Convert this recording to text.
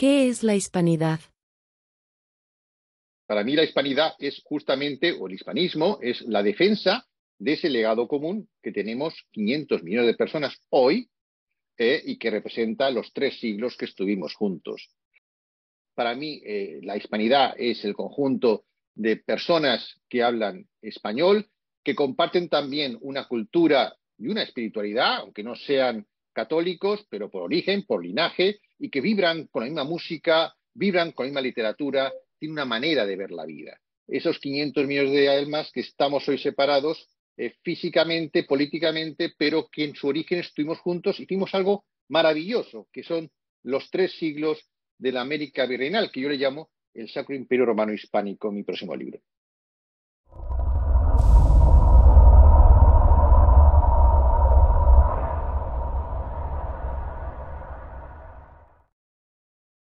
¿Qué es la hispanidad? Para mí la hispanidad es justamente, o el hispanismo, es la defensa de ese legado común que tenemos 500 millones de personas hoy eh, y que representa los tres siglos que estuvimos juntos. Para mí eh, la hispanidad es el conjunto de personas que hablan español, que comparten también una cultura y una espiritualidad, aunque no sean católicos, pero por origen, por linaje, y que vibran con la misma música, vibran con la misma literatura, tienen una manera de ver la vida. Esos 500 millones de almas que estamos hoy separados eh, físicamente, políticamente, pero que en su origen estuvimos juntos, hicimos algo maravilloso, que son los tres siglos de la América virreinal, que yo le llamo el Sacro Imperio Romano Hispánico, mi próximo libro.